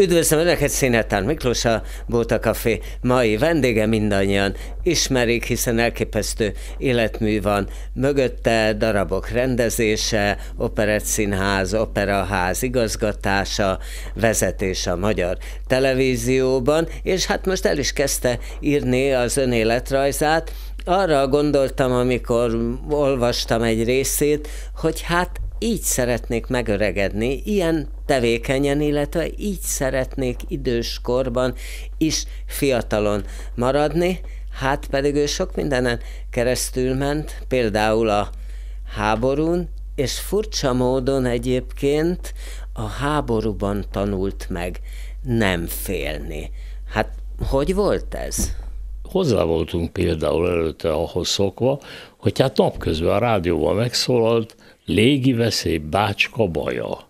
Üdvözlöm Önöket, Színhetán Miklós, a Bóta Café mai vendége mindannyian ismerik, hiszen elképesztő életmű van mögötte, darabok rendezése, operett színház, operaház igazgatása, vezetés a magyar televízióban, és hát most el is kezdte írni az önéletrajzát, arra gondoltam, amikor olvastam egy részét, hogy hát így szeretnék megöregedni, ilyen tevékenyen, illetve így szeretnék időskorban is fiatalon maradni, hát pedig ő sok mindenen keresztül ment, például a háborún, és furcsa módon egyébként a háborúban tanult meg nem félni. Hát hogy volt ez? Hozzá voltunk például előtte ahhoz szokva, hogy hát napközben a rádióban megszólalt, légi veszély Bácska baja.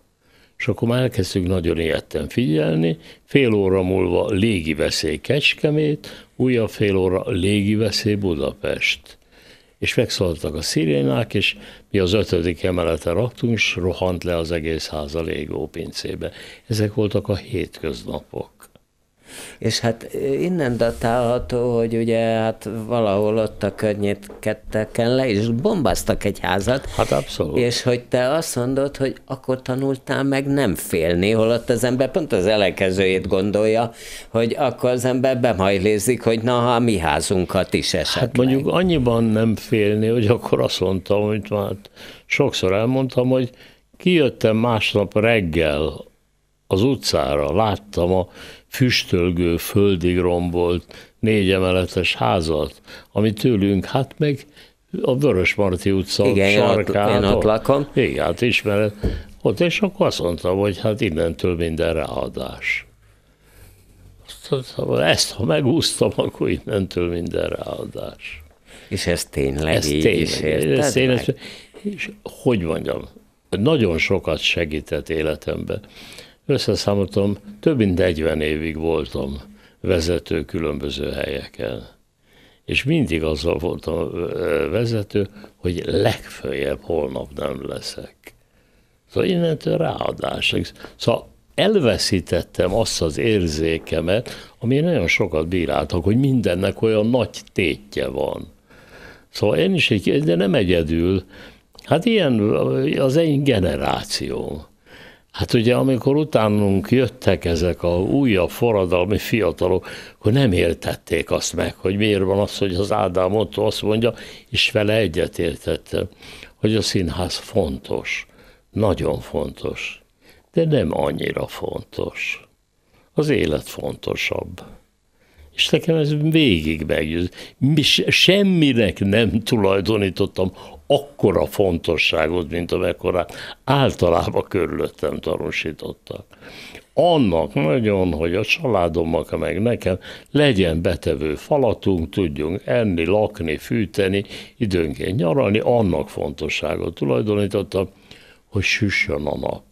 És akkor már elkezdtük nagyon ilyetten figyelni, fél óra múlva légi veszély Kecskemét, újabb fél óra légi veszély Budapest. És megszóltak a szirénák, és mi az ötödik emeleten raktunk, és rohant le az egész ház a légópincébe. Ezek voltak a hétköznapok és hát innen datálható, hogy ugye hát valahol ott a ketteken le is bombáztak egy házat. Hát abszolút. És hogy te azt mondod, hogy akkor tanultál meg nem félni, holott az ember pont az elekezőjét gondolja, hogy akkor az ember bemajlézik, hogy na, ha a mi házunkat is esetleg. Hát mondjuk annyiban nem félni, hogy akkor azt mondtam, hogy már hát sokszor elmondtam, hogy kijöttem másnap reggel az utcára, láttam a füstölgő földig rombolt négy emeletes házat, ami tőlünk, hát meg a Vörös Marti utca Igen, sarkán. Én ott lakom. Igen, hát ismered. Ott, és akkor azt mondtam, hogy hát innentől minden ráadás. Ezt, ha megúsztam, akkor innentől minden ráadás. És ez tényleg ez így tényleg, is érted ez tényleg, meg? És hogy mondjam, nagyon sokat segített életemben összeszámoltam, több mint 40 évig voltam vezető különböző helyeken. És mindig azzal voltam vezető, hogy legfőjebb holnap nem leszek. Szóval innentől ráadás. Szóval elveszítettem azt az érzékemet, ami nagyon sokat bíráltak, hogy mindennek olyan nagy tétje van. Szóval én is, egy, de nem egyedül, hát ilyen az én generációm. Hát ugye, amikor utánunk jöttek ezek a újabb forradalmi fiatalok, akkor nem értették azt meg, hogy miért van az, hogy az Ádám Otto azt mondja, és vele értette, hogy a színház fontos, nagyon fontos, de nem annyira fontos. Az élet fontosabb. És nekem ez végig meggyőz. Semminek nem tulajdonítottam akkora fontosságot, mint amekkorát általában körülöttem tanúsítottak. Annak nagyon, hogy a családomnak, meg nekem legyen betevő falatunk, tudjunk enni, lakni, fűteni, időnként nyaralni, annak fontosságot tulajdonítottam, hogy süssön a nap.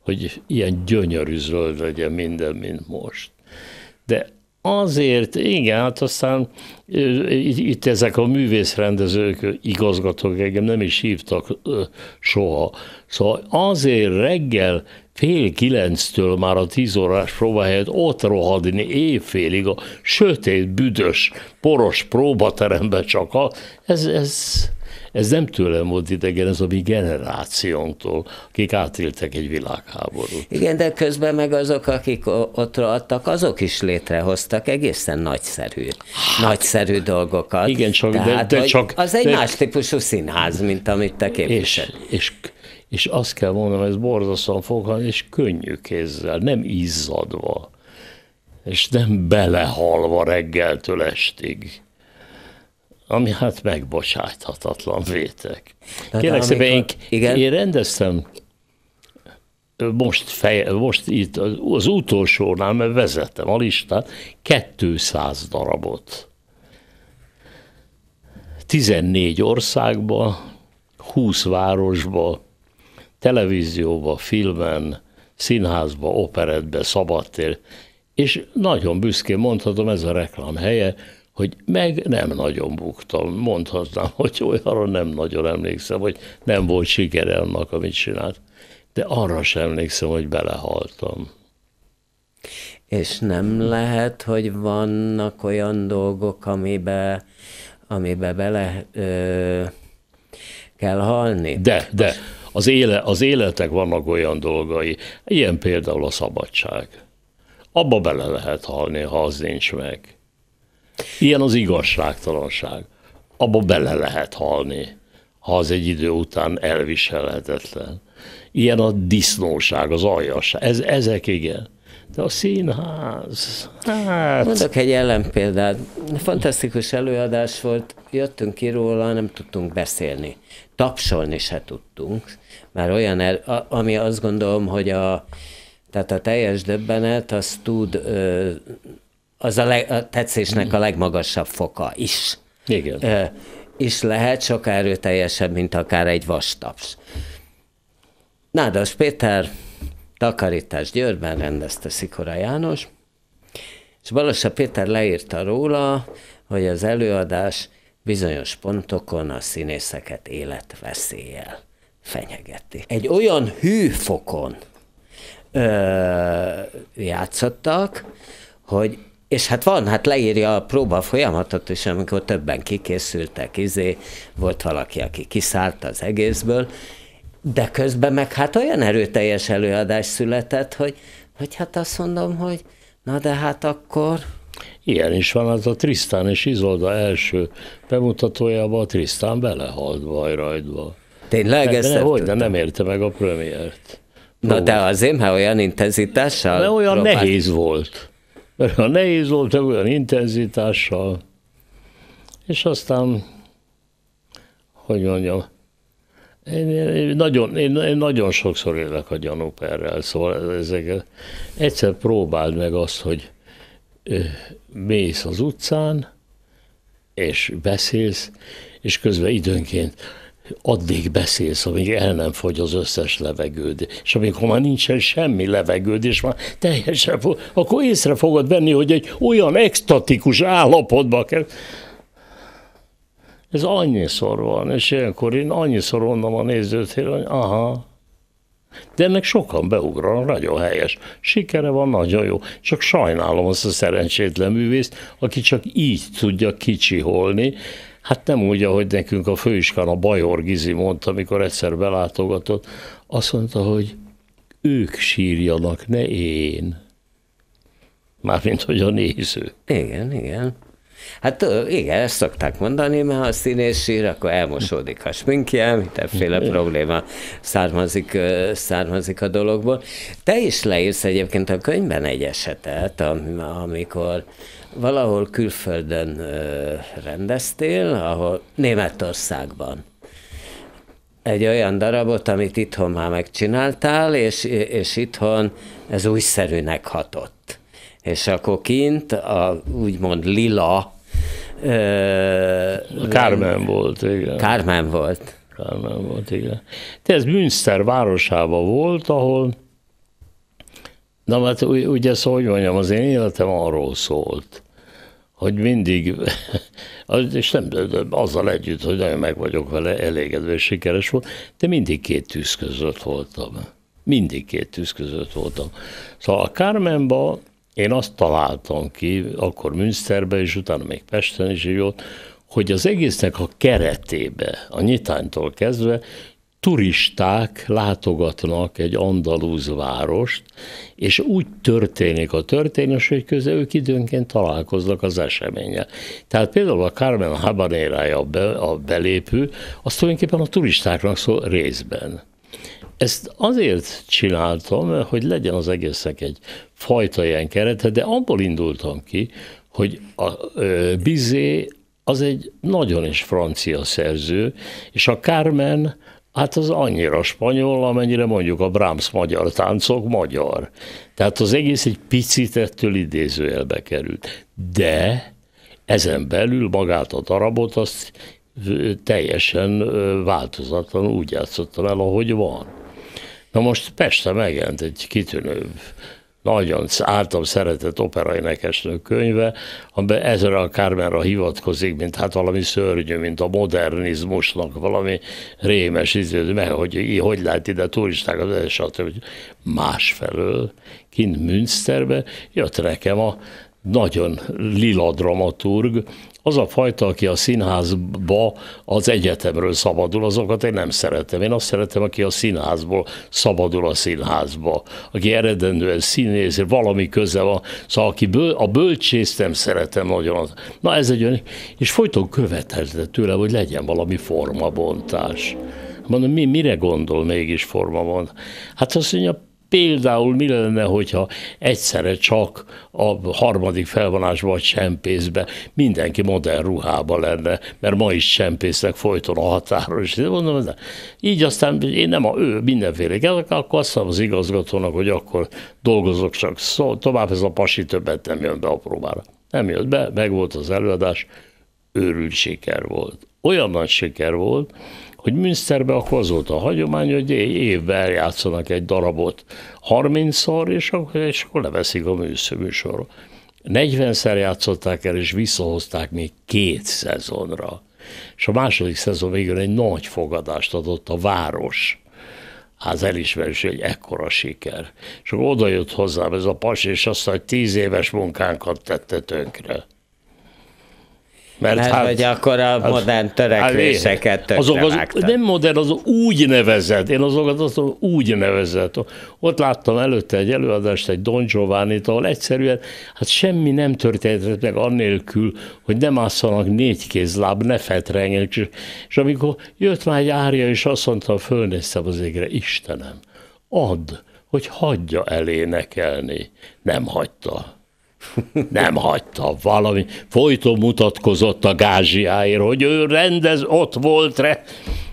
Hogy ilyen gyönyörű zöld legyen minden, mint most. De Azért, igen, hát aztán itt ezek a művészrendezők, igazgatók engem nem is hívtak soha. Szóval azért reggel fél kilenctől már a tíz órás próba helyett ott rohadni éjfélig a sötét, büdös, poros próbaterembe csak. Ez, ez ez nem tőlem volt idegen, ez a mi generációnktól, akik átéltek egy világháborút. Igen, de közben meg azok, akik ott adtak, azok is létrehoztak egészen nagyszerű, hát, nagyszerű dolgokat. Igen, csak, Tehát, de, de csak... Az egy de, más típusú színház, mint amit te képvisel. És, és és azt kell mondanom, ez borzasztóan foglalni, és könnyű kézzel, nem izzadva, és nem belehalva reggeltől estig ami hát megbocsáthatatlan vétek. Hát Kérlek szépen, én, igen? én rendeztem most, fej, most itt az utolsónál, mert vezettem. a listát, 200 darabot. 14 országba, 20 városba, televízióba, filmen, színházba, operetbe, szabadtér, és nagyon büszkén mondhatom, ez a reklám helye, hogy meg nem nagyon buktam. Mondhatnám, hogy olyanra nem nagyon emlékszem, hogy nem volt sikere annak, amit csinált. De arra sem emlékszem, hogy belehaltam. És nem lehet, hogy vannak olyan dolgok, amibe, amibe bele ö, kell halni? De, de. Az, éle, az életek vannak olyan dolgai, ilyen például a szabadság. Abba bele lehet halni, ha az nincs meg. Ilyen az igazságtalanság. Abba bele lehet halni, ha az egy idő után elviselhetetlen. Ilyen a disznóság, az aljasság. Ez, ezek igen. De a színház, hát... Mondok egy ellenpéldát. Fantasztikus előadás volt, jöttünk ki róla, nem tudtunk beszélni. Tapsolni se tudtunk, már olyan, el, ami azt gondolom, hogy a, tehát a teljes döbbenet, az tud ö, az a, leg, a tetszésnek a legmagasabb foka is. Igen. Ö, és lehet sokkal erőteljesebb, mint akár egy vastaps. Nádas Péter, takarítás Győrben rendezte Szikora János, és Balassa Péter leírta róla, hogy az előadás bizonyos pontokon a színészeket életveszéllyel fenyegeti. Egy olyan hűfokon ö, játszottak, hogy és hát van, hát leírja a próba folyamatot is, amikor többen kikészültek, izé, volt valaki, aki kiszállt az egészből, de közben meg hát olyan erőteljes előadás született, hogy, hogy hát azt mondom, hogy na de hát akkor... Ilyen is van, az a Trisztán és Izolda első bemutatójában a Trisztán belehalt bajrajdba. Tényleg ezt nem, hogy, de nem érte meg a premiért. Na de azért, mert olyan intenzitással... De olyan próbált. nehéz volt mert a nehéz volt olyan intenzitással, és aztán, hogy mondjam, én, én, nagyon, én, én nagyon sokszor élek a gyanúperrel, szóval ezeket. Egyszer próbáld meg azt, hogy mész az utcán, és beszélsz, és közben időnként addig beszélsz, amíg el nem fogy az összes levegőd. És amikor már nincsen semmi levegőd, és már teljesen, fog, akkor észre fogod venni, hogy egy olyan extatikus állapotba kell. Ez annyiszor van, és ilyenkor én annyiszor mondom a nézőtéren, hogy aha, de ennek sokan beugran, nagyon helyes. Sikere van, nagyon jó. Csak sajnálom azt a szerencsétlen művészt, aki csak így tudja kicsiholni, Hát nem úgy, ahogy nekünk a főiskán a Bajor Gizi mondta, amikor egyszer belátogatott, azt mondta, hogy ők sírjanak, ne én. Mármint, hogy a néző. Igen, igen. Hát igen, ezt szokták mondani, mert ha a színész sír, akkor elmosódik a sminkje, mindenféle probléma származik, származik a dologból. Te is leírsz egyébként a könyvben egy esetet, amikor valahol külföldön rendeztél, ahol Németországban egy olyan darabot, amit itthon már megcsináltál, és, és itthon ez újszerűnek hatott. És akkor kint a úgymond lila... Ö, Kármen volt, igen. Kármen volt. Kármen volt, igen. De ez Münster városában volt, ahol... Na, mert hát, ugye, szóval, hogy mondjam, az én életem arról szólt, hogy mindig, az, és nem azzal együtt, hogy nagyon meg vagyok vele, elégedve és sikeres volt, de mindig két tűz között voltam. Mindig két tűz között voltam. Szóval a Carmenba én azt találtam ki, akkor Münsterbe, és utána még Pesten is jött, hogy az egésznek a keretébe, a nyitánytól kezdve turisták látogatnak egy andalúz várost, és úgy történik a történés, hogy közel ők időnként találkoznak az eseménnyel. Tehát például a Carmen Habanerája a belépő, az tulajdonképpen a turistáknak szól részben. Ezt azért csináltam, hogy legyen az egésznek egy fajta ilyen kerete, de abból indultam ki, hogy a Bizé az egy nagyon is francia szerző, és a Carmen Hát az annyira spanyol, amennyire mondjuk a Brahms magyar táncok magyar. Tehát az egész egy picit ettől idézőjelbe került. De ezen belül magát a darabot azt teljesen változatlan úgy játszottam el, ahogy van. Na most Peste megjelent egy kitűnő nagyon által szeretett operaénekesnő könyve, amiben ezre a Kármenra hivatkozik, mint hát valami szörnyű, mint a modernizmusnak valami rémes iződ, mert hogy hogy lehet ide turistákat, stb. Másfelől kint Münsterbe jött nekem a nagyon lila dramaturg, az a fajta, aki a színházba az egyetemről szabadul, azokat én nem szeretem. Én azt szeretem, aki a színházból szabadul a színházba, aki eredendően színész, valami köze van, szóval aki böl- a bölcsészt nem szeretem nagyon. Na ez egy olyan, és folyton követelte tőle, hogy legyen valami formabontás. Mondom, mi, mire gondol mégis forma Hát azt mondja, Például mi lenne, hogyha egyszerre csak a harmadik felvonásba vagy csempészbe mindenki modern ruhába lenne, mert ma is csempésznek folyton a határon, és mondom, de így aztán én nem a ő mindenféle kezdek, akkor azt mondom az igazgatónak, hogy akkor dolgozok csak, szó, tovább ez a pasi többet nem jön be a próbára. Nem jött be, meg volt az előadás, őrült siker volt. Olyan nagy siker volt, hogy Münsterben akkor az volt a hagyomány, hogy évvel játszanak egy darabot 30-szor, és akkor, és akkor leveszik a műsorról. 40-szer játszották el, és visszahozták még két szezonra. És a második szezon végül egy nagy fogadást adott a város. Hát elismerés, hogy ekkora siker. És akkor oda jött hozzám ez a pas, és azt a tíz éves munkánkat tette tönkre. Mert hát, hát, hogy akkor a hát, modern törekvéseket hát azok az, Nem modern, az úgy nevezett. Én azokat azt mondom, úgy nevezett. Ott láttam előtte egy előadást, egy Don giovanni ahol egyszerűen hát semmi nem történhetett meg annélkül, hogy nem ásszanak négy kézláb, ne fetrengjenek. És, és amikor jött már egy árja, és azt mondta, fölnéztem az égre, Istenem, add, hogy hagyja elénekelni. Nem hagyta. Nem hagyta valami. Folyton mutatkozott a gázsiáért, hogy ő rendez, ott volt, re.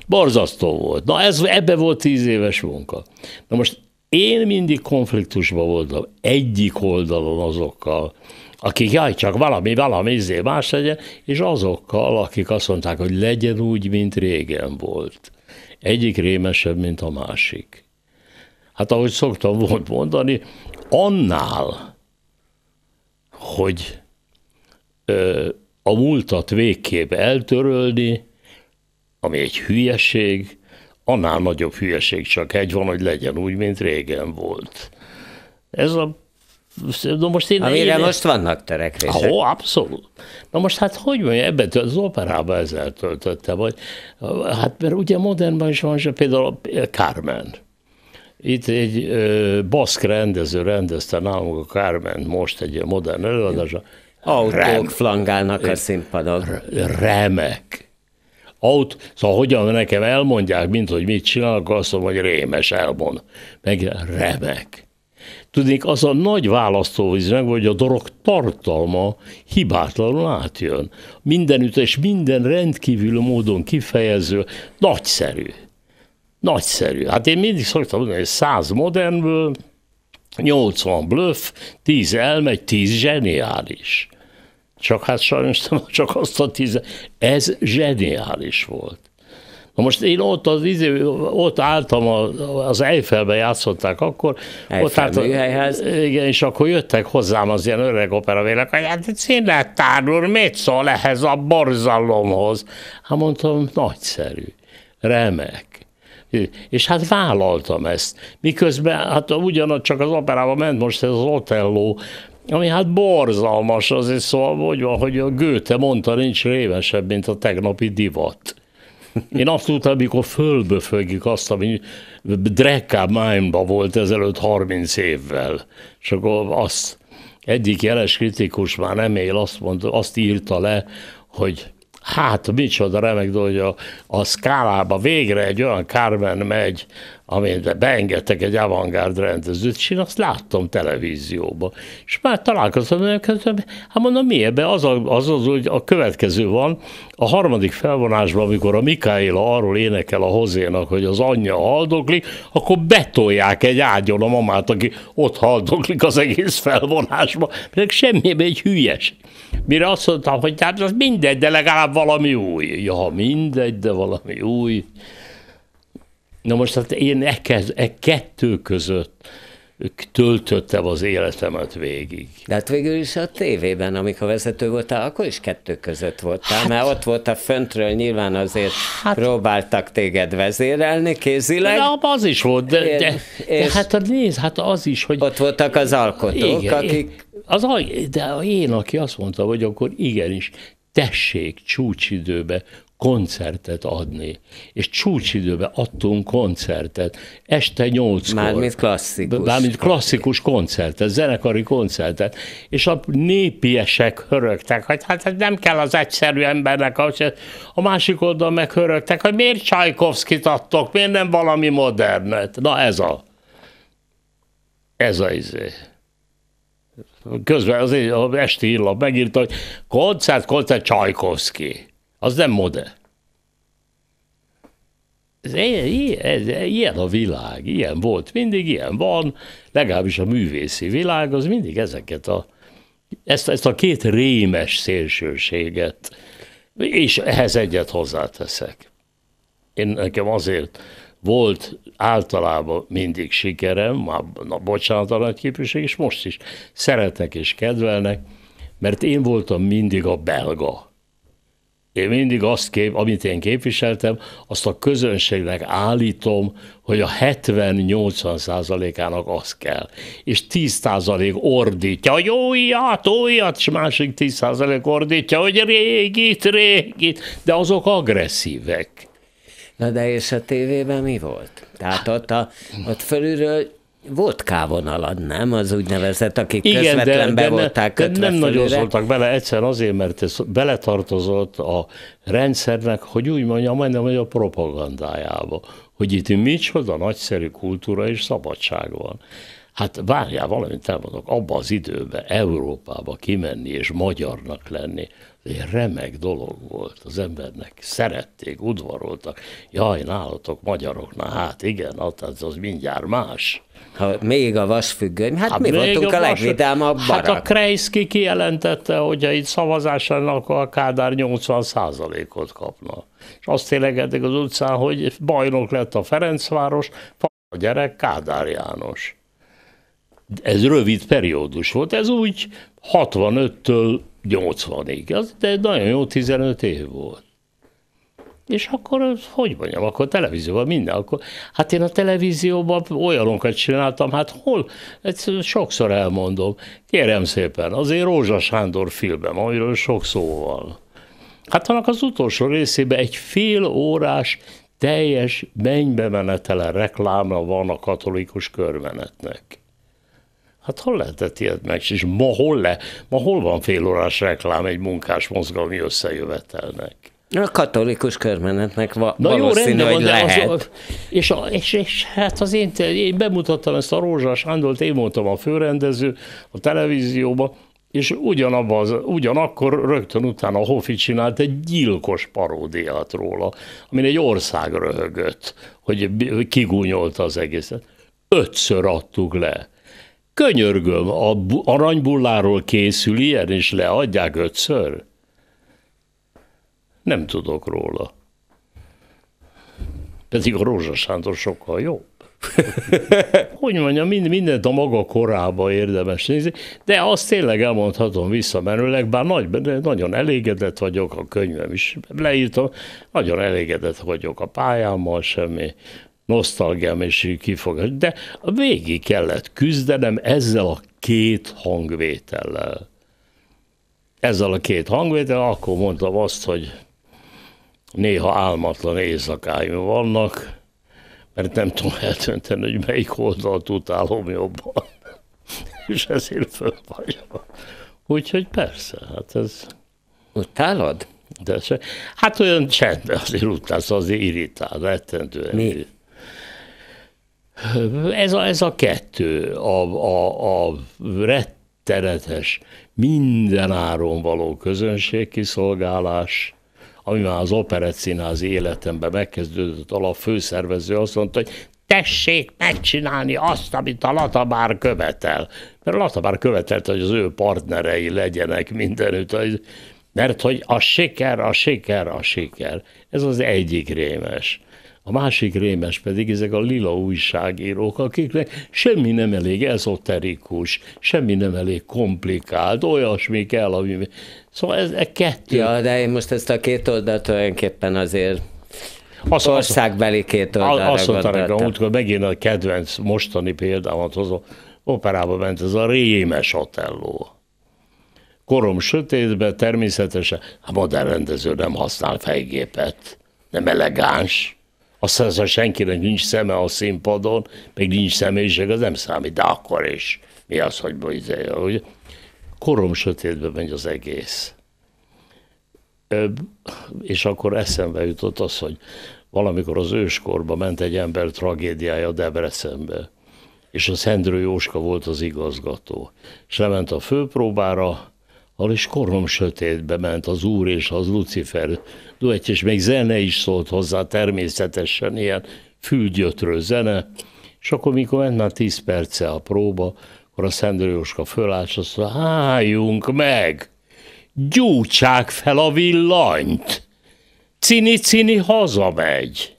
Borzasztó volt. Na ez, ebbe volt tíz éves munka. Na most én mindig konfliktusban voltam egyik oldalon azokkal, akik jaj, csak valami, valami, izé más legyen, és azokkal, akik azt mondták, hogy legyen úgy, mint régen volt. Egyik rémesebb, mint a másik. Hát ahogy szoktam volt mondani, annál, hogy ö, a múltat végképp eltörölni, ami egy hülyeség, annál nagyobb hülyeség csak egy van, hogy legyen úgy, mint régen volt. Ez a Na most én, Amire én, most vannak törekvések. Ó, abszolút. Na most hát hogy mondja, ebben az operában ezzel töltötte, vagy hát mert ugye modernban is van, például a Carmen itt egy ö, baszk rendező rendezte nálunk a Carmen most egy modern előadása. Autók Rem, flangálnak a színpadon. Remek. Aut, szóval hogyan nekem elmondják, mint hogy mit csinálnak, azt mondom, hogy rémes elmond. Meg remek. Tudnék, az a nagy meg hogy a dolog tartalma hibátlanul átjön. Mindenütt és minden rendkívül módon kifejező, nagyszerű. Nagyszerű. Hát én mindig szoktam mondani, hogy 100 modernből 80 bluff, 10 elmegy, 10 zseniális. Csak hát sajnos csak azt a 10. Ez zseniális volt. Na most én ott, az, izé, ott álltam, az Eiffelbe játszották akkor. Eiffel ott álltam, hát Igen, és akkor jöttek hozzám az ilyen öreg operavélek, hogy hát színlettár úr, mit szól ehhez a borzalomhoz? Hát mondtam, nagyszerű, remek. És hát vállaltam ezt. Miközben, hát ugyanaz csak az operában ment most ez az Otello, ami hát borzalmas, azért szóval, hogy van, hogy a Göte mondta, nincs révesebb, mint a tegnapi divat. Én azt tudtam, amikor fölböfögik azt, ami Drekká Májmba volt ezelőtt 30 évvel, és akkor azt egyik jeles kritikus már nem él, azt, mondta, azt írta le, hogy Hát, micsoda remek dolog, hogy a, a szkálában végre egy olyan Carmen megy, amiben beengedtek egy avantgárd rendezőt, és én azt láttam televízióban. És már találkoztam önöket, hát mondom, mi ebbe? Az, a, az, az, hogy a következő van, a harmadik felvonásban, amikor a Mikaela arról énekel a hozénak, hogy az anyja haldoklik, akkor betolják egy ágyon a mamát, aki ott haldoklik az egész felvonásba, mert semmi egy hülyes. Mire azt mondtam, hogy hát az mindegy, de legalább valami új. Ja, mindegy, de valami új. Na most hát én e, kez, e kettő között töltöttem az életemet végig. De hát végül is a tévében, amikor vezető voltál, akkor is kettő között voltál, hát, mert ott volt a föntről, nyilván azért hát, próbáltak téged vezérelni kézileg. Na, az is volt, de, de, de, de hát nézd, hát az is, hogy... Ott voltak az alkotók, igen, akik... Az, de én, aki azt mondta, hogy akkor igenis, tessék csúcsidőbe koncertet adni. És csúcsidőben adtunk koncertet, este nyolckor. Mármint klasszikus. Mármint klasszikus koncertet, zenekari koncertet. És a népiesek hörögtek, hogy hát nem kell az egyszerű embernek, a másik oldal meg hörögtek, hogy miért Csajkovszkit adtok, miért nem valami modernet. Na ez a. Ez a izé közben az esti illap megírta, hogy koncert, koncert Csajkovszki. Az nem modell. Ez, ez, ez, ilyen a világ, ilyen volt mindig, ilyen van, legalábbis a művészi világ, az mindig ezeket a, ezt, ezt a két rémes szélsőséget, és ehhez egyet hozzáteszek. Én nekem azért volt általában mindig sikerem, már na, bocsánat a képviség, és most is szeretnek és kedvelnek, mert én voltam mindig a belga én mindig azt kép, amit én képviseltem, azt a közönségnek állítom, hogy a 70-80 százalékának az kell. És 10 százalék ordítja, hogy újat, újat, és másik 10 százalék ordítja, hogy régit, régit, de azok agresszívek. Na de és a tévében mi volt? Tehát ott, a, ott fölülről volt kávonalad, nem? Az úgynevezett, akik Igen, közvetlen de, de de ne, de nem nagyon szóltak bele, egyszer azért, mert ez beletartozott a rendszernek, hogy úgy mondjam, majdnem hogy a propagandájába, hogy itt micsoda nagyszerű kultúra és szabadság van. Hát várjál, valamit elmondok, abba az időben Európába kimenni és magyarnak lenni, egy remek dolog volt az embernek. Szerették, udvaroltak. Jaj, nálatok magyaroknál, hát igen, az, az mindjárt más. Ha még a vasfüggöny, hát, hát mi voltunk a, a legvidámabb barát. Hát a Krejszki kijelentette, hogy ha itt szavazás lenne, akkor a Kádár 80 ot kapna. És azt télegedik az utcán, hogy bajnok lett a Ferencváros, a gyerek Kádár János. Ez rövid periódus volt, ez úgy 65-től 80-ig, az de nagyon jó 15 év volt. És akkor, hogy mondjam, akkor televízióban minden, akkor, hát én a televízióban olyanokat csináltam, hát hol, ezt sokszor elmondom, kérem szépen, azért Rózsa Sándor filmem, amiről sok szó van. Hát annak az utolsó részében egy fél órás teljes mennybe menetele reklámra van a katolikus körmenetnek. Hát hol lehetett ilyet meg? És ma hol, le, ma hol van órás reklám egy munkás mozgalmi összejövetelnek? A katolikus körmenetnek va- Na jó, hogy van, lehet. Az, és, a, és, és, hát az én, én bemutattam ezt a Rózsás Ándolt, én voltam a főrendező a televízióba, és ugyanabban az, ugyanakkor rögtön utána a Hofi csinált egy gyilkos paródiát róla, amin egy ország röhögött, hogy kigúnyolta az egészet. Ötször adtuk le. Könyörgöm, a aranybulláról készül ilyen, és leadják ötször? Nem tudok róla. Pedig a Rózsa Sándor sokkal jobb. hogy mondjam, mindent a maga korába érdemes nézni, de azt tényleg elmondhatom visszamenőleg, bár nagy, nagyon elégedett vagyok, a könyvem is leírtam, nagyon elégedett vagyok a pályámmal, semmi és kifogás, de végig kellett küzdenem ezzel a két hangvétellel. Ezzel a két hangvétellel akkor mondtam azt, hogy néha álmatlan éjszakáim vannak, mert nem tudom eltönteni, hogy melyik oldalt utálom jobban. És ezért föl vagyok. Úgyhogy persze, hát ez... Utálod? De se, hát olyan csend, azért utálsz, azért irítál, rettentően. Mi? Ez a, ez a kettő, a, a, a rettenetes, mindenáron való közönségkiszolgálás, ami már az operett életemben megkezdődött, a főszervező azt mondta, hogy tessék megcsinálni azt, amit a Latabár követel. Mert a Latabár követelt, hogy az ő partnerei legyenek mindenütt, mert hogy a siker, a siker, a siker. Ez az egyik rémes. A másik rémes pedig ezek a lila újságírók, akiknek semmi nem elég ezoterikus, semmi nem elég komplikált, olyasmi kell, ami... Szóval ez e kettő. Ja, de én most ezt a két oldalt tulajdonképpen azért az, országbeli két oldalra Azt mondta nekem, múltkor megint a kedvenc mostani példámat hozom, operába ment ez a rémes Otello. Korom sötétbe természetesen, a hát modern rendező nem használ fejgépet, nem elegáns. Azt az, ha senkinek nincs szeme a színpadon, meg nincs személyiség, az nem számít, de akkor is. Mi az, hogy bizony, hogy korom sötétbe megy az egész. És akkor eszembe jutott az, hogy valamikor az őskorba ment egy ember tragédiája Debrecenbe, és a Szendrő Jóska volt az igazgató. És lement a főpróbára, is korom sötétbe ment az úr és az Lucifer duett, és még zene is szólt hozzá, természetesen ilyen fülgyötrő zene, és akkor, mikor ment már tíz perce a próba, akkor a Szent Jóska fölállt, és azt mondta, álljunk meg, gyújtsák fel a villanyt, cini-cini hazamegy.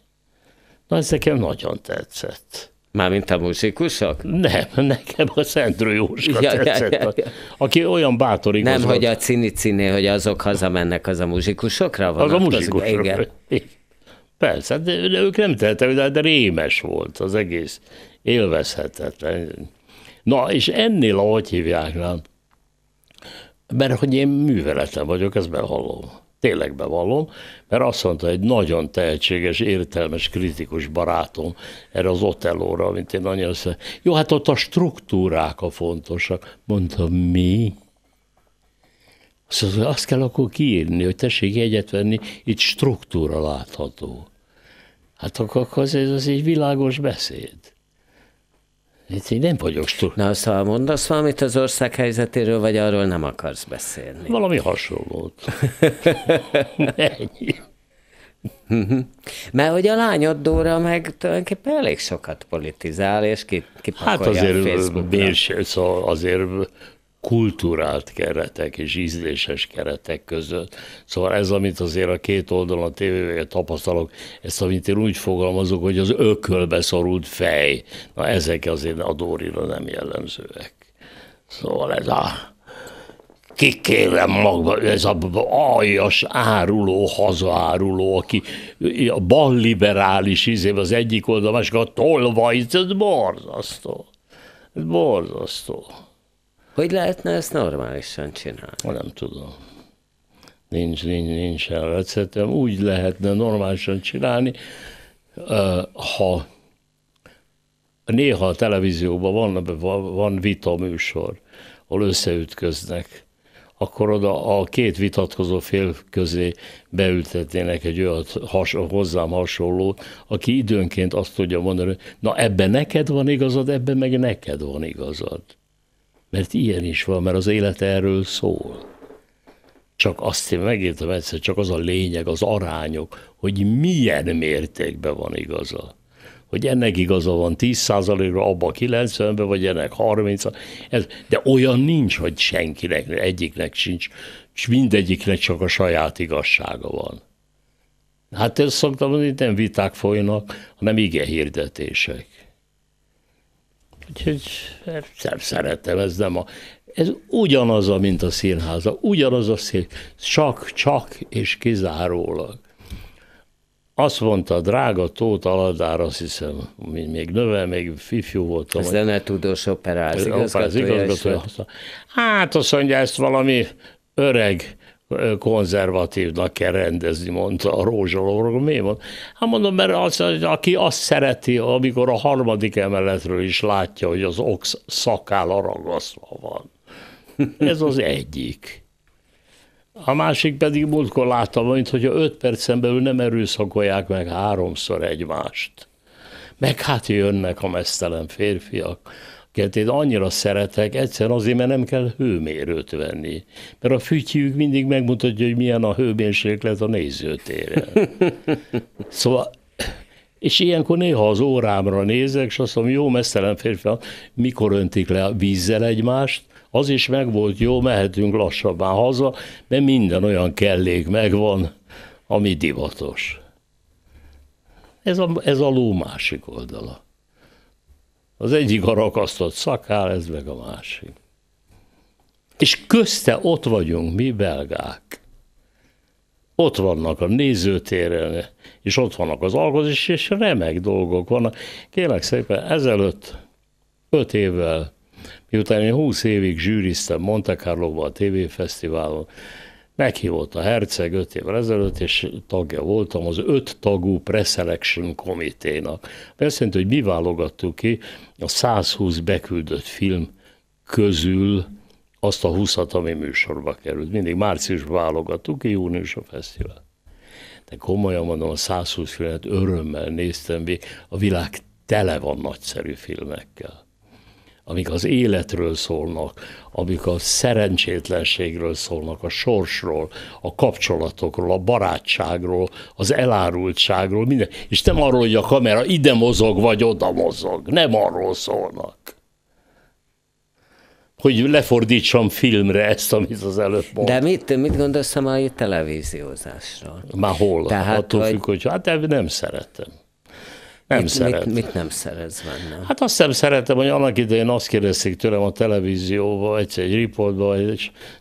Na, ez nekem nagyon tetszett. Mármint a muzsikusak? Nem, nekem a Szentrő Jóska ja, tetszett, ja, ja, ja. aki olyan bátor igazgat. Nem, hogy a cini hogy azok hazamennek, az a muzsikusokra van? Az a muzsikusokra. Igen. Persze, de, de ők nem tehetek, de, de rémes volt az egész, élvezhetetlen. Na, és ennél, ahogy hívják rám, mert hogy én műveletlen vagyok, ezt behallom. Tényleg bevallom, mert azt mondta egy nagyon tehetséges, értelmes, kritikus barátom erre az Otellóra, mint én nagyon össze. Jó, hát ott a struktúrák a fontosak. Mondtam, mi? Azt, mondta, azt kell akkor kiírni, hogy tessék jegyet venni, itt struktúra látható. Hát akkor az, az egy világos beszéd. Itt így nem vagyok túl. Na, szóval mondasz valamit az ország helyzetéről, vagy arról nem akarsz beszélni? Valami hasonlót. Ennyi. Mert hogy a lányod Dóra meg tulajdonképpen elég sokat politizál, és ki, kipakolja hát azért a Facebookra. Mérs, szóval azért kulturált keretek és ízléses keretek között. Szóval ez, amit azért a két oldalon a tévében tapasztalok, ezt, amit én úgy fogalmazok, hogy az ökölbe szorult fej. Na ezek azért a Dórira nem jellemzőek. Szóval ez a kikérem magba, ez a aljas áruló, hazaáruló, aki a balliberális izében az egyik oldal, a másik a tolvajt, ez borzasztó. Ez borzasztó. Hogy lehetne ezt normálisan csinálni? Nem tudom. Nincs, nincs, nincs receptem. Úgy lehetne normálisan csinálni, ha néha a televízióban van, van vita műsor, ahol összeütköznek, akkor oda a két vitatkozó fél közé beültetnének egy olyan has, hozzám hasonlót, aki időnként azt tudja mondani, hogy na ebben neked van igazad, ebben meg neked van igazad. Mert ilyen is van, mert az élet erről szól. Csak azt én megértem egyszer, csak az a lényeg, az arányok, hogy milyen mértékben van igaza. Hogy ennek igaza van 10%-ra, abba 90-ben, vagy ennek 30 ez, De olyan nincs, hogy senkinek, egyiknek sincs, és mindegyiknek csak a saját igazsága van. Hát ezt szoktam mondani, nem viták folynak, hanem igen hirdetések. Úgyhogy hát szeretem, ez nem a... Ez ugyanaz, mint a színháza, ugyanaz a szín, csak, csak és kizárólag. Azt mondta, drága Tóth Aladár, azt hiszem, még növel, még fifjú voltam. Ez nem tudós operáz igazgatója. Hát azt mondja, ezt valami öreg konzervatívnak kell rendezni, mondta a rózsalórok. Miért mond. Hát mondom, mert az, aki azt szereti, amikor a harmadik emeletről is látja, hogy az ox szakála ragaszva van. Ez az egyik. A másik pedig múltkor láttam, mint a öt percen belül nem erőszakolják meg háromszor egymást. Meg hát jönnek a mesztelen férfiak, én annyira szeretek, egyszer azért, mert nem kell hőmérőt venni. Mert a fütyűk mindig megmutatja, hogy milyen a hőmérséklet a nézőtéren. Szóval és ilyenkor néha az órámra nézek, és azt mondom, jó mesztelen férfi, mikor öntik le vízzel egymást, az is megvolt, jó, mehetünk lassabban haza, mert minden olyan kellék megvan, ami divatos. Ez a, ez a ló másik oldala. Az egyik a rakasztott szakál, ez meg a másik. És közte ott vagyunk mi belgák. Ott vannak a nézőtéren, és ott vannak az alkozás, és remek dolgok vannak. Kélek szépen, ezelőtt öt évvel, miután én húsz évig zsűriztem Monte Carlo-ba a fesztiválon Meghívott a herceg öt évvel ezelőtt, és tagja voltam az öt tagú preselection komiténak. Ez szerint, hogy mi válogattuk ki a 120 beküldött film közül azt a 20 ami műsorba került. Mindig márciusban válogattuk ki, június a fesztivál. De komolyan mondom, a 120 filmet örömmel néztem végig, a világ tele van nagyszerű filmekkel amik az életről szólnak, amik a szerencsétlenségről szólnak, a sorsról, a kapcsolatokról, a barátságról, az elárultságról, minden. És nem arról, hogy a kamera ide mozog, vagy oda mozog. Nem arról szólnak. Hogy lefordítsam filmre ezt, amit az előbb mondtam. De mit, mit gondolsz a mai televíziózásról? Már hol? Tehát, Attól hogy... függ, hogy hát nem szeretem. Nem mit, szeret. Mit, mit nem szeretsz benne? Hát azt nem szeretem, hogy annak idején azt kérdezték tőlem a televízióba, egy, egy riportba, vagy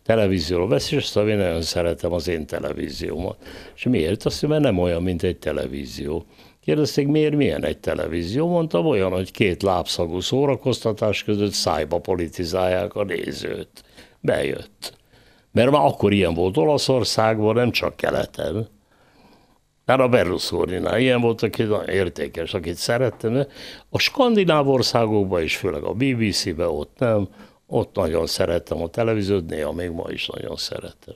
egy vesz, és azt mondom, én nagyon szeretem az én televíziómat. És miért? Azt mondom, mert nem olyan, mint egy televízió. Kérdezték, miért milyen egy televízió? Mondtam, olyan, hogy két lábszagú szórakoztatás között szájba politizálják a nézőt. Bejött. Mert már akkor ilyen volt Olaszországban, nem csak keleten. Már a berlusconi, ilyen volt, aki értékes, akit szerettem. A skandináv országokban is, főleg a BBC-be, ott nem, ott nagyon szerettem a televíziót, néha még ma is nagyon szeretem.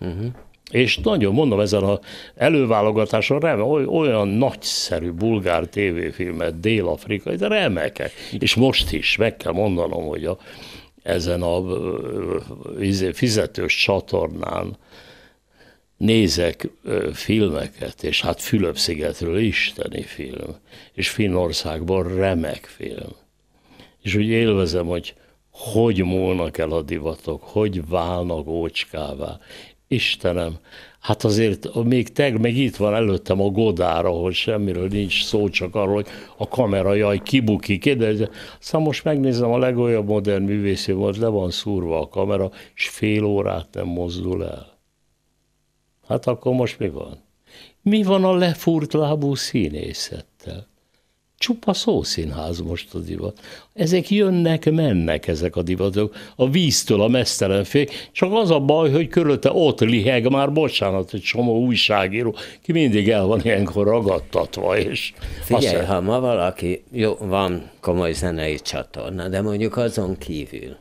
Uh-huh. És nagyon mondom, ezen az előválogatáson remek, olyan nagyszerű bulgár tévéfilmet, dél-afrikai, de remekek. És most is, meg kell mondanom, hogy a, ezen a izé, fizetős csatornán nézek filmeket, és hát Fülöp-szigetről isteni film, és Finnországban remek film. És úgy élvezem, hogy hogy múlnak el a divatok, hogy válnak ócskává. Istenem, hát azért még teg, meg itt van előttem a godára, hogy semmiről nincs szó, csak arról, hogy a kamera jaj kibukik, de szóval most megnézem a legolyabb modern művészé volt, le van szúrva a kamera, és fél órát nem mozdul el. Hát akkor most mi van? Mi van a lefúrt lábú színészettel? Csupa szószínház most a divat. Ezek jönnek, mennek ezek a divatok. A víztől a mesztelen fék, csak az a baj, hogy körülte ott liheg már, bocsánat, egy csomó újságíró, ki mindig el van ilyenkor ragadtatva. És Figyelj, aztán... ha ma valaki, jó, van komoly zenei csatorna, de mondjuk azon kívül,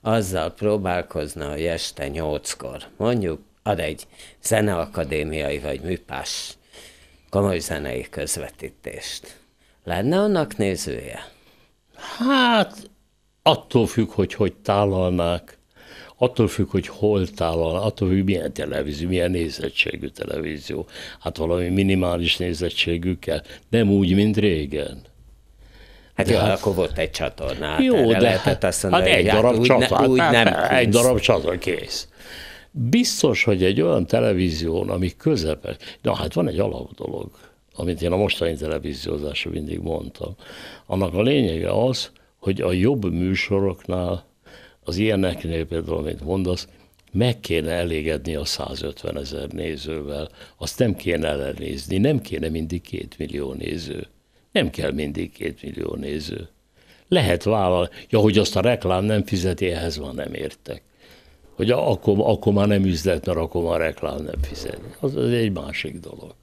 azzal próbálkozna, hogy este nyolckor, mondjuk ad egy zeneakadémiai vagy műpás komoly zenei közvetítést. Lenne annak nézője? Hát, attól függ, hogy hogy tálalnák, attól függ, hogy hol tálalnák, attól függ, milyen televízió, milyen nézettségű televízió. Hát valami minimális nézettségű kell, nem úgy, mint régen. Hát de jó, hát, akkor volt egy csatorna. Hát jó, de lehetett hát- azt hát mondani, hát egy darab hát, úgy, ne, úgy nem hát, egy darab csatornát, kész. Biztos, hogy egy olyan televízión, ami közepes, de hát van egy alap dolog, amit én a mostani televíziózásra mindig mondtam. Annak a lényege az, hogy a jobb műsoroknál, az ilyeneknél például, amit mondasz, meg kéne elégedni a 150 ezer nézővel, azt nem kéne ellenézni, nem kéne mindig két millió néző. Nem kell mindig két millió néző. Lehet vállalni, ja, hogy azt a reklám nem fizeti, ehhez van nem értek hogy akkor, akkor már nem üzlet, mert akkor már reklám nem fizet. Az, az egy másik dolog.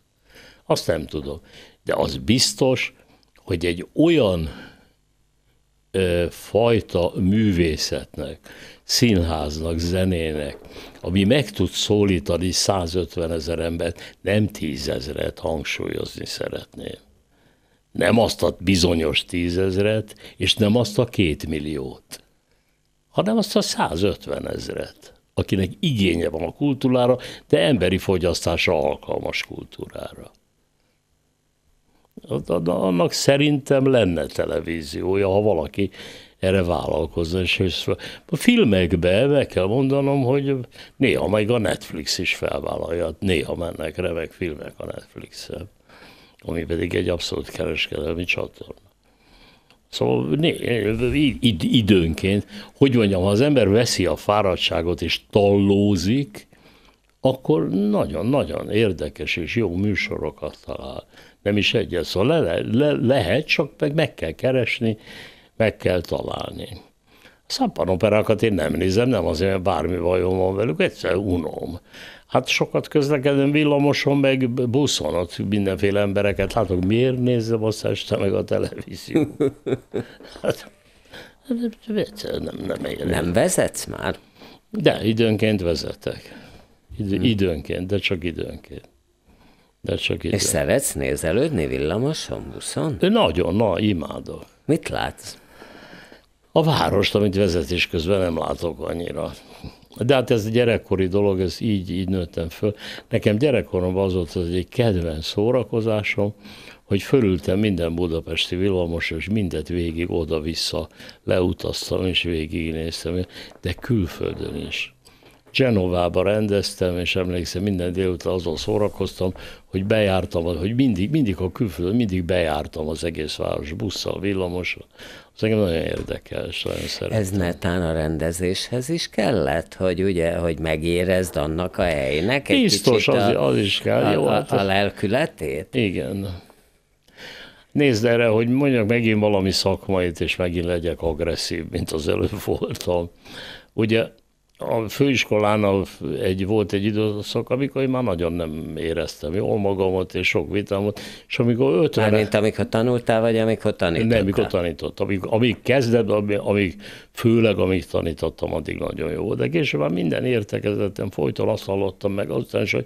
Azt nem tudom. De az biztos, hogy egy olyan ö, fajta művészetnek, színháznak, zenének, ami meg tud szólítani 150 ezer embert, nem tízezret hangsúlyozni szeretném. Nem azt a bizonyos tízezret, és nem azt a két milliót hanem azt a 150 ezret, akinek igénye van a kultúrára, de emberi fogyasztása alkalmas kultúrára. Annak szerintem lenne televíziója, ha valaki erre vállalkozni. És a filmekbe meg kell mondanom, hogy néha meg a Netflix is felvállalja, hát néha mennek remek filmek a Netflixen, ami pedig egy abszolút kereskedelmi csatorna. Szóval né, id, időnként, hogy mondjam, ha az ember veszi a fáradtságot és tallózik, akkor nagyon-nagyon érdekes és jó műsorokat talál. Nem is egyet, szóval le, le, lehet, csak meg, meg kell keresni, meg kell találni. A szappanoperákat én nem nézem, nem azért, mert bármi bajom van velük, egyszer unom. Hát sokat közlekedem villamoson, meg buszon, ott mindenféle embereket látok. Miért nézem azt este meg a televízió? Hát, nem, nem, nem, nem vezetsz már? De időnként vezetek. Id, hmm. Időnként, de csak időnként. De csak időnként. És szeretsz nézelődni villamoson, buszon? Nagyon, na, imádok. Mit látsz? A várost, amit vezetés közben nem látok annyira. De hát ez gyerekkori dolog, ez így, így nőttem föl. Nekem gyerekkoromban az volt az egy kedvenc szórakozásom, hogy fölültem minden budapesti villamos, és mindet végig oda-vissza leutaztam, és végignéztem, de külföldön is. Genovába rendeztem, és emlékszem, minden délután azon szórakoztam, hogy bejártam, hogy mindig, mindig a külföldön, mindig bejártam az egész város busszal, villamosra, Szerintem nagyon és nagyon szeretem. Ez netán a rendezéshez is kellett, hogy ugye, hogy megérezd annak a helynek egy Biztos, az, a, az is kell. A, Jó, a, hát a lelkületét? Igen. Nézd erre, hogy mondjak megint valami szakmait, és megint legyek agresszív, mint az előbb voltam. Ugye a főiskolán egy, volt egy időszak, amikor én már nagyon nem éreztem jól magamat, és sok vitámot, és amikor 50 mint amikor tanultál, vagy amikor tanítottál? Nem, amikor tanítottam. Amíg, amíg kezdett, amíg, főleg amíg tanítottam, addig nagyon jó volt. De később már minden értekezetem folyton azt hallottam meg, aztán is, hogy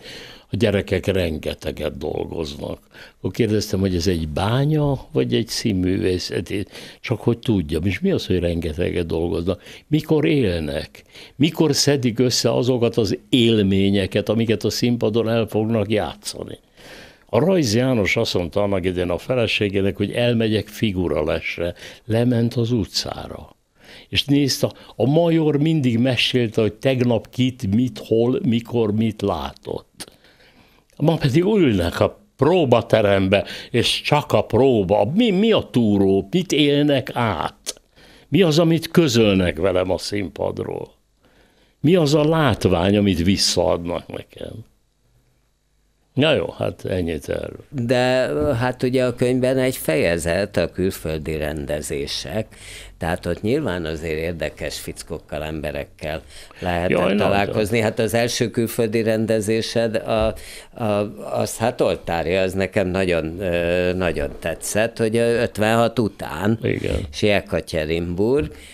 a gyerekek rengeteget dolgoznak. Akkor kérdeztem, hogy ez egy bánya, vagy egy színművészet, csak hogy tudjam. És mi az, hogy rengeteget dolgoznak? Mikor élnek? Mikor szedik össze azokat az élményeket, amiket a színpadon el fognak játszani? A Rajz János azt mondta annak idén a feleségének, hogy elmegyek figura lesre. Lement az utcára és nézte, a major mindig mesélte, hogy tegnap kit, mit, hol, mikor, mit látott ma pedig ülnek a próbaterembe, és csak a próba. Mi, mi a túró? Mit élnek át? Mi az, amit közölnek velem a színpadról? Mi az a látvány, amit visszaadnak nekem? Na jó, hát ennyit erről. De hát ugye a könyvben egy fejezet a külföldi rendezések, tehát ott nyilván azért érdekes fickokkal, emberekkel lehet találkozni. Hát az első külföldi rendezésed, a, a, az hát oltárja, az nekem nagyon, nagyon tetszett, hogy 56 után, Igen. és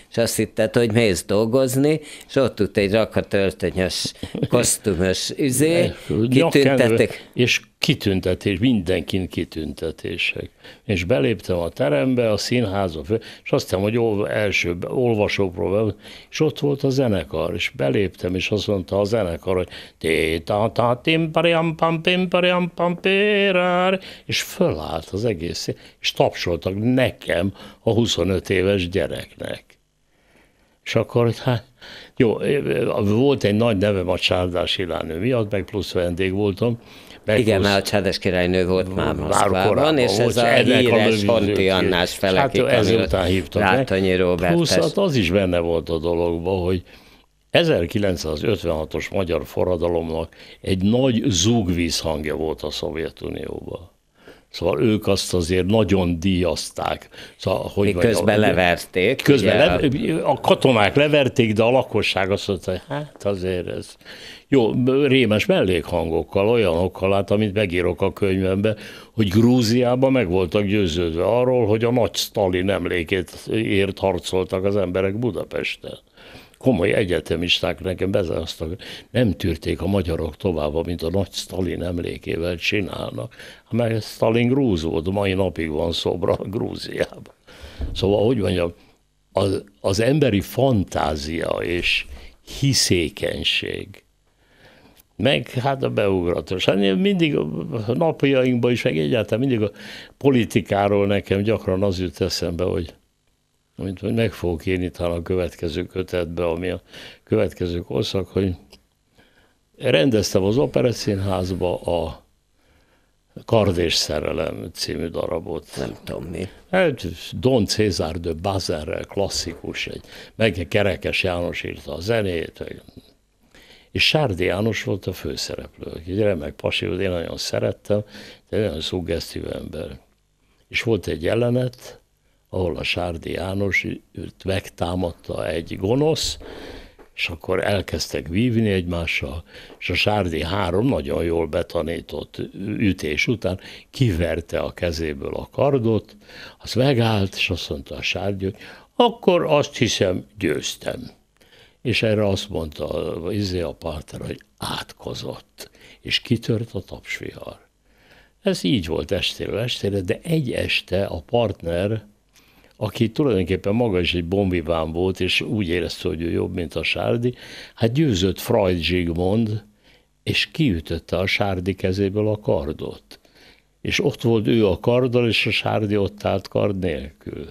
és azt hitted, hogy mész dolgozni, és ott ült egy rakatöltönyös, kosztümös üzé, kitüntették. És kitüntetés, mindenkin kitüntetések. És beléptem a terembe, a színházba, és azt hiszem, hogy első első próbál és ott volt a zenekar, és beléptem, és azt mondta a zenekar, hogy ta ta pam és fölállt az egész, és tapsoltak nekem, a 25 éves gyereknek. És akkor, hát, jó, volt egy nagy nevem a Csárdás Ilánő miatt, meg plusz vendég voltam, Bekus. Igen, mert a Csádes királynő volt már Moszkvában, és ez a híres Honti Annás felekik, hát, ezután hívtak Rátonyi Robert. Plusz hát az is benne volt a dologban, hogy 1956-os magyar forradalomnak egy nagy zúgvíz hangja volt a Szovjetunióban. Szóval ők azt azért nagyon díjazták. Szóval, hogy közben a, leverték. Közben le, a katonák leverték, de a lakosság azt mondta, hogy hát azért ez jó, rémes mellékhangokkal, olyanokkal, hát amit megírok a könyvembe, hogy Grúziában meg voltak győződve arról, hogy a nagy Stalin emlékét ért harcoltak az emberek Budapesten komoly egyetemisták nekem bezárasztak, nem tűrték a magyarok tovább, mint a nagy Stalin emlékével csinálnak, hát mert Stalin grúz volt, mai napig van szobra Grúziában. Szóval, hogy mondjam, az, az emberi fantázia és hiszékenység, meg hát a beugratos. Hát mindig a napjainkban is, meg egyáltalán mindig a politikáról nekem gyakran az jut eszembe, hogy amit majd meg fogok írni talán a következő kötetbe, ami a következő korszak, hogy rendeztem az Operett a Kardés Szerelem című darabot. Nem tudom mi. Egy hát, Don César de Bazerrel klasszikus, egy, meg Kerekes János írta a zenét, és Sárdi János volt a főszereplő, egy remek pasi, én nagyon szerettem, egy nagyon szuggesztív ember. És volt egy jelenet, ahol a Sárdi János őt megtámadta egy gonosz, és akkor elkezdtek vívni egymással, és a Sárdi három nagyon jól betanított ütés után kiverte a kezéből a kardot, az megállt, és azt mondta a Sárdi, hogy akkor azt hiszem győztem. És erre azt mondta Izé a partner, hogy átkozott, és kitört a tapsvihar. Ez így volt estéről estére, de egy este a partner, aki tulajdonképpen maga is egy bombiván volt, és úgy érezte, hogy ő jobb, mint a Sárdi, hát győzött Freud Zsigmond, és kiütötte a Sárdi kezéből a kardot. És ott volt ő a karddal, és a Sárdi ott állt kard nélkül.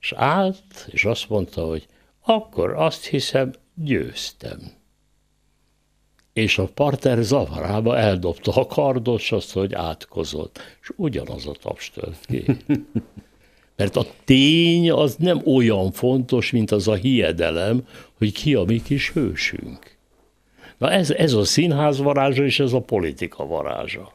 És állt, és azt mondta, hogy akkor azt hiszem, győztem. És a parter zavarába eldobta a kardot, és azt, hogy átkozott. És ugyanaz a taps ki. Mert a tény az nem olyan fontos, mint az a hiedelem, hogy ki a mi kis hősünk. Na ez, ez a színház varázsa és ez a politika varázsa.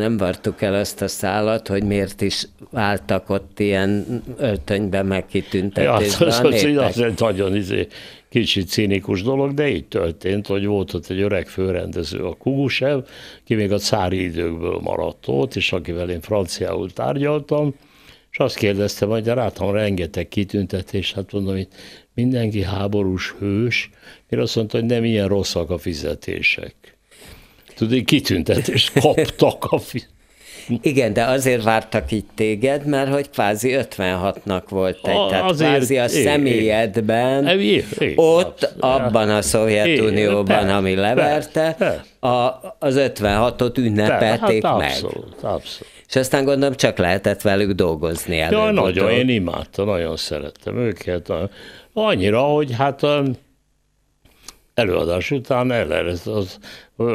Nem vártuk el azt a szállat, hogy miért is váltak ott ilyen öltönyben megkitüntetésben ja, az, az, az, az nagyon izé, kicsit cínikus dolog, de így történt, hogy volt ott egy öreg főrendező, a Kugusev, ki még a cári időkből maradt ott, és akivel én franciául tárgyaltam, és azt kérdezte, vagy de láttam rengeteg kitüntetést, hát mondom, hogy mindenki háborús hős, mire azt mondta, hogy nem ilyen rosszak a fizetések. Tudod, kitüntetést kaptak a fizetések. Igen, de azért vártak itt téged, mert hogy kvázi 56-nak volt egy, tehát azért, kvázi a é, személyedben, é, é, ott, abszolút, abban a Szovjetunióban, é, ami leverte, per, per. A, az 56-ot ünnepelték hát meg. Abszolút, abszolút és aztán gondolom csak lehetett velük dolgozni előbb. Ja, nagyon, ott. én imádtam, nagyon szerettem őket. Annyira, hogy hát előadás után el, az,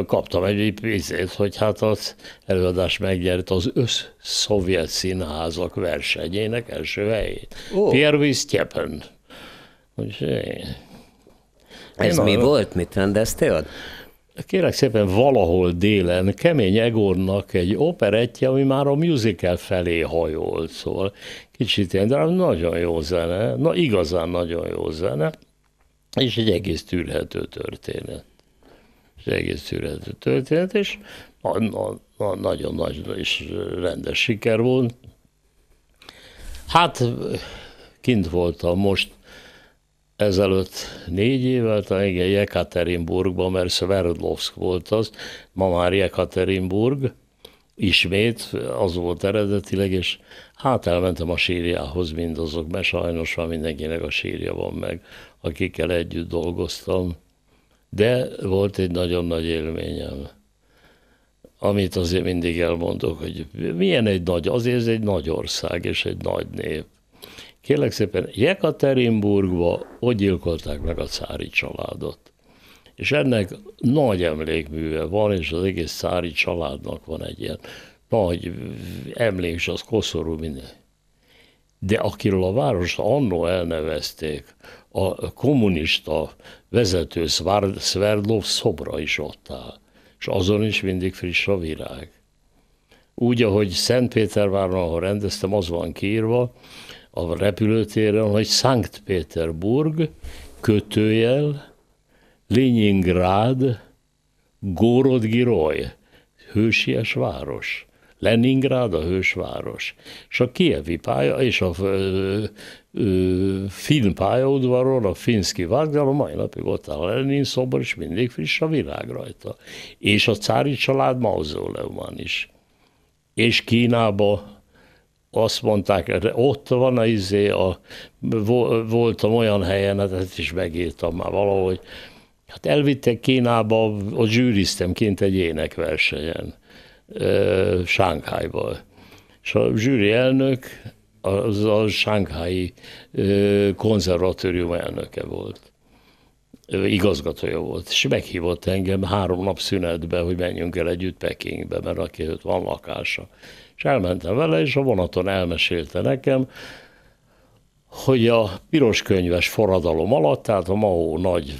kaptam egy pizét, hogy hát az előadás megnyert az össz-szovjet színházak versenyének első helyét. Oh. Pierre Stjepen. Ez mi a... volt? Mit rendeztél? kérek szépen valahol délen Kemény Egornak egy operettje, ami már a musical felé hajolt, szóval kicsit ilyen, de nagyon jó zene, na igazán nagyon jó zene, és egy egész tűrhető történet. Egy egész tűrhető történet, és na, na, na, nagyon nagy és rendes siker volt. Hát kint voltam most ezelőtt négy évvel, talán igen, Jekaterinburgban, mert Sverdlovsk volt az, ma már Jekaterinburg, ismét, az volt eredetileg, és hát elmentem a sírjához mindazok, mert sajnos van mindenkinek a sírja van meg, akikkel együtt dolgoztam. De volt egy nagyon nagy élményem, amit azért mindig elmondok, hogy milyen egy nagy, azért ez egy nagy ország és egy nagy nép Kérlek szépen, Jekaterinburgba ott gyilkolták meg a cári családot. És ennek nagy emlékműve van, és az egész szári családnak van egy ilyen nagy emlék, és az koszorú minden. De akiről a város annó elnevezték, a kommunista vezető Sverdlov szobra is ott áll, és azon is mindig friss a virág. Úgy, ahogy Szentpéterváron, ahol rendeztem, az van kiírva, a repülőtéren, hogy Szent Péterburg, kötőjel, Leningrád, Giroly, hősies város. Leningrád a hősváros. És a kievi pálya, és a ö, ö, finn pályaudvaron, a finszki vágdal, a mai napig ott áll Lenin szobor, és mindig friss a világ rajta. És a cári család mauzóleumban is. És Kínába azt mondták, hogy ott van a izé, a, voltam olyan helyen, hát ezt is megírtam már valahogy. Hát elvittek Kínába, ott zsűriztem kint egy énekversenyen, Sánkhájban. És a zsűri elnök az a Sánkhái konzervatórium elnöke volt igazgatója volt, és meghívott engem három nap szünetbe, hogy menjünk el együtt Pekingbe, mert aki ott van lakása és elmentem vele, és a vonaton elmesélte nekem, hogy a piros könyves forradalom alatt, tehát a Mahó nagy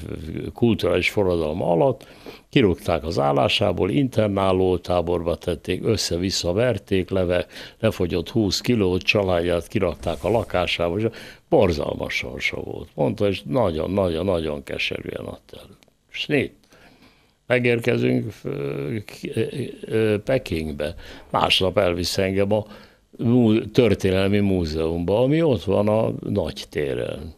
kulturális forradalom alatt kirúgták az állásából, internáló táborba tették, össze-vissza verték, leve, lefogyott 20 kilót, családját kirakták a lakásába, és borzalmas sorsa volt. Mondta, és nagyon-nagyon-nagyon keserűen adta el. És négy megérkezünk Pekingbe. Másnap elvisz engem a történelmi múzeumba, ami ott van a nagy téren.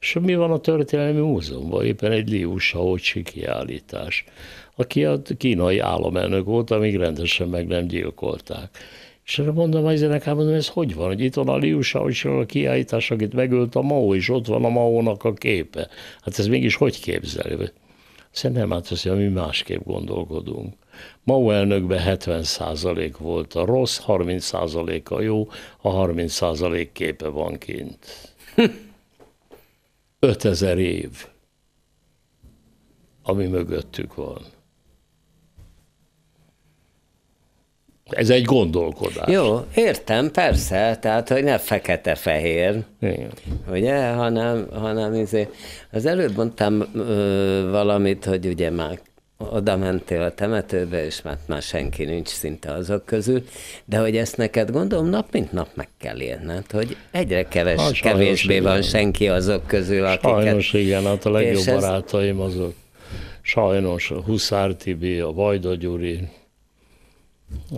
És mi van a történelmi múzeumban? Éppen egy Liu Shaoqi kiállítás, aki a kínai államelnök volt, amíg rendesen meg nem gyilkolták. És erre mondom, hogy ezenek mondom, ez hogy van, hogy itt van a Liu Shaoqi a kiállítás, akit megölt a Mao, és ott van a Mao-nak a képe. Hát ez mégis hogy képzelő? Szerintem hát mondja, mi másképp gondolkodunk. Mao elnökben 70 volt a rossz, 30 a jó, a 30 képe van kint. 5000 év, ami mögöttük van. Ez egy gondolkodás. Jó, értem, persze, tehát, hogy ne fekete-fehér, Igen. ugye, hanem, hanem izé. az előbb mondtam ö, valamit, hogy ugye már oda mentél a temetőbe, és már, már senki nincs szinte azok közül, de hogy ezt neked gondolom nap mint nap meg kell élned, hogy egyre keves, hát, Na, kevésbé igen. van senki azok közül, akiket... Sajnos igen, hát a legjobb barátaim azok. Sajnos a Huszár Tibi, a Vajda Gyuri,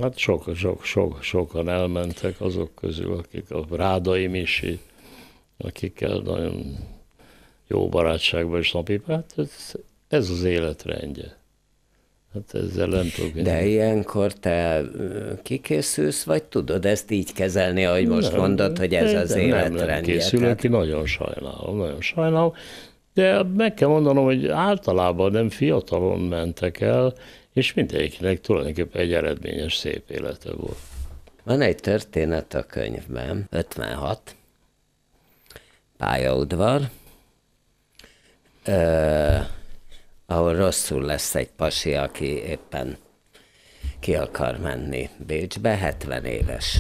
Hát sok, sok, sok, sokan elmentek azok közül, akik a Rádai Misi, akikkel nagyon jó barátságban is napi, hát ez, ez az életrendje. Hát ezzel nem tudok. De én. ilyenkor te kikészülsz, vagy tudod ezt így kezelni, ahogy most nem, mondod, hogy ez az életrendje? Nem, nem készülök, ki nagyon sajnálom, nagyon sajnálom. De meg kell mondanom, hogy általában nem fiatalon mentek el, és mindenkinek tulajdonképpen egy eredményes, szép élete volt. Van egy történet a könyvben, 56, pályaudvar, eh, ahol rosszul lesz egy pasi, aki éppen ki akar menni Bécsbe, 70 éves.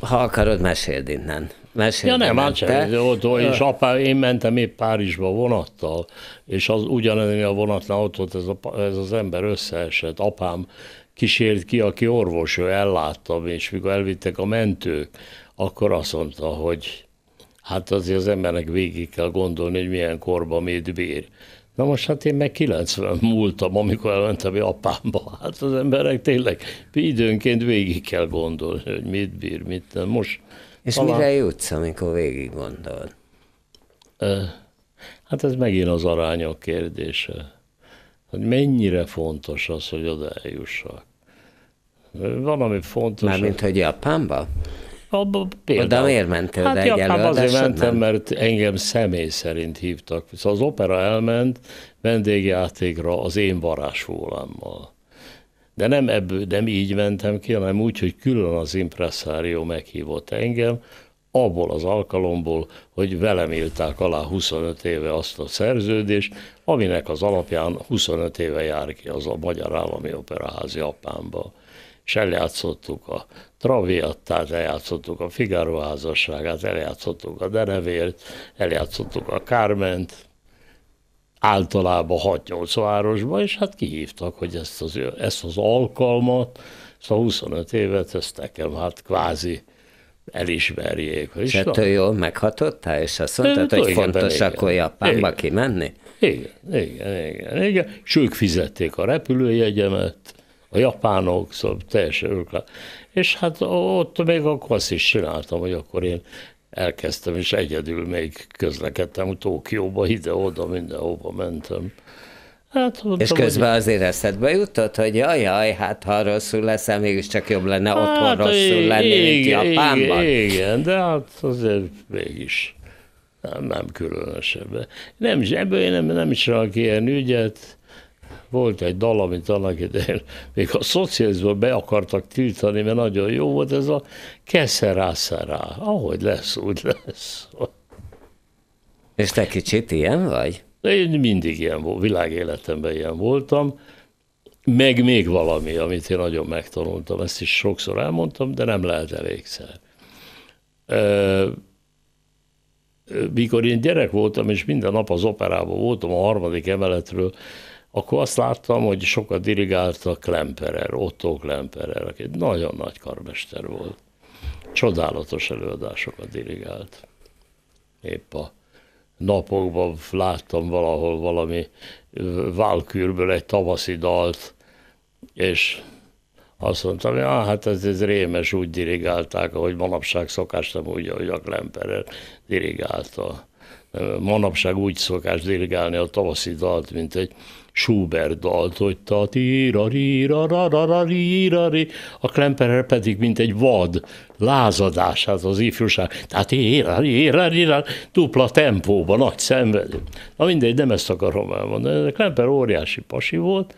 Ha akarod, meséld innen. Mesélj, ja nem, Áncseli hát ott, és apá, én mentem épp Párizsba vonattal, és az ugyanennél a vonatnál ott ott ez, a, ez az ember összeesett. Apám kísért ki, aki orvos, ő elláttam, és mikor elvittek a mentők, akkor azt mondta, hogy hát azért az embernek végig kell gondolni, hogy milyen korban mit bír. Na most hát én meg 90 múltam, amikor elmentem apámba. Hát az emberek tényleg időnként végig kell gondolni, hogy mit bír, mit nem. Most és Talán... mire jutsz, amikor végig gondolod? Hát ez megint az arányok kérdése, hogy mennyire fontos az, hogy oda eljussak. Van, ami fontos. Mármint, hogy Japánba? Abba például. Oda miért mentél hát Japánba azért mentem, nem? mert engem személy szerint hívtak. Szóval az opera elment vendégjátékra az én varázsfólámmal. De nem ebből, nem így mentem ki, hanem úgy, hogy külön az impresszárió meghívott engem, abból az alkalomból, hogy velem írták alá 25 éve azt a szerződést, aminek az alapján 25 éve jár ki az a Magyar Állami Operaház Japánba. És eljátszottuk a Traviattát, eljátszottuk a Figaro házasságát, eljátszottuk a Denevért, eljátszottuk a Kárment, általában 6-8 városba, és hát kihívtak, hogy ezt az, ezt az alkalmat, ezt a 25 évet, ezt nekem hát kvázi elismerjék. És ettől jól meghatottál, és azt mondtad, é, hogy igen, fontos igen, akkor Japánba igen. kimenni? Igen, igen, igen, igen. És ők fizették a repülőjegyemet, a japánok, szóval teljesen ők. És hát ott még akkor azt is csináltam, hogy akkor én elkezdtem, és egyedül még közlekedtem Tókióba, ide-oda, mindenhova mentem. Hát, mondtam, és közben hogy... azért eszedbe jutott, hogy jaj, hát ha rosszul leszel, mégiscsak jobb lenne hát, otthon rosszul lenni, mint Japánban. Igen, de hát azért mégis nem, nem különösebben. Nem, ebből én nem, nem is rak ilyen ügyet, volt egy dal, amit annak idején még a szocializmusban be akartak tiltani, mert nagyon jó volt ez a keszerászerá. Ahogy lesz, úgy lesz. És te kicsit ilyen vagy? Én mindig ilyen volt, világéletemben ilyen voltam, meg még valami, amit én nagyon megtanultam, ezt is sokszor elmondtam, de nem lehet elégszer. Mikor én gyerek voltam, és minden nap az operában voltam, a harmadik emeletről akkor azt láttam, hogy sokat dirigáltak Klemperer, Otto Klemperer, aki egy nagyon nagy karmester volt. Csodálatos előadásokat dirigált. Épp a napokban láttam valahol valami válkürből egy tavaszi dalt, és azt mondtam, hogy ah, hát ez, ez rémes, úgy dirigálták, ahogy manapság szokás, nem úgy, ahogy a Klemperer dirigálta. Manapság úgy szokás dirigálni a tavaszi dalt, mint egy Schubert dalt, hogy ta ti ra ri ra ra ra ra ri ra ri, a Klemperer pedig mint egy vad lázadását az ifjúság, tehát ra ri ra ri ra, dupla tempóban, nagy szenvedő. Na mindegy, nem ezt akarom elmondani, a Klemper óriási pasi volt,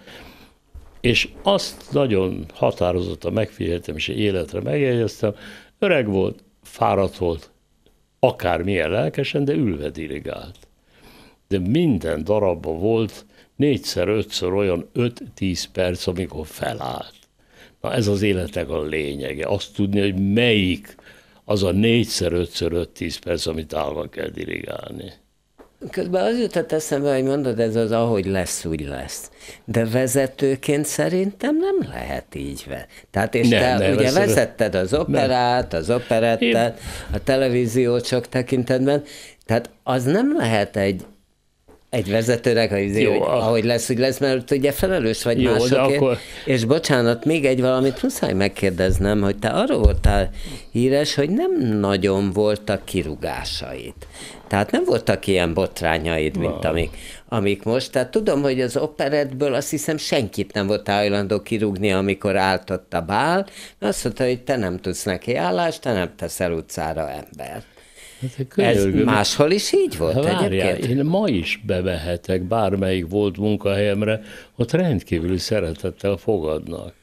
és azt nagyon határozottan megfigyeltem, és életre megjegyeztem, öreg volt, fáradt volt, akármilyen lelkesen, de ülve dirigált de minden darabban volt négyszer-ötször olyan 5-10 perc, amikor felállt. Na ez az életnek a lényege, azt tudni, hogy melyik az a négyszer, ötször, öt-tíz perc, amit állva kell dirigálni. Közben az jutott eszembe, hogy mondod, ez az ahogy lesz, úgy lesz. De vezetőként szerintem nem lehet így. Ve. Tehát és nem, te nem, ugye vezetted az operát, nem. az operettet, Én... a televíziót sok tekintetben, tehát az nem lehet egy, egy vezetőnek, hogy, izé, Jó, hogy ahogy lesz, hogy lesz, mert ugye felelős vagy Jó, másokért. Akkor... És bocsánat, még egy valamit muszáj megkérdeznem, hogy te arról voltál híres, hogy nem nagyon voltak kirugásait. Tehát nem voltak ilyen botrányaid, mint wow. amik, amik most. Tehát tudom, hogy az operetből azt hiszem senkit nem volt hajlandó kirúgni, amikor álltott a bál. Azt mondta, hogy te nem tudsz neki állást, te nem teszel utcára embert. Hát, ez máshol is így volt Várjál, egyébként? én ma is bevehetek bármelyik volt munkahelyemre, ott rendkívüli szeretettel fogadnak.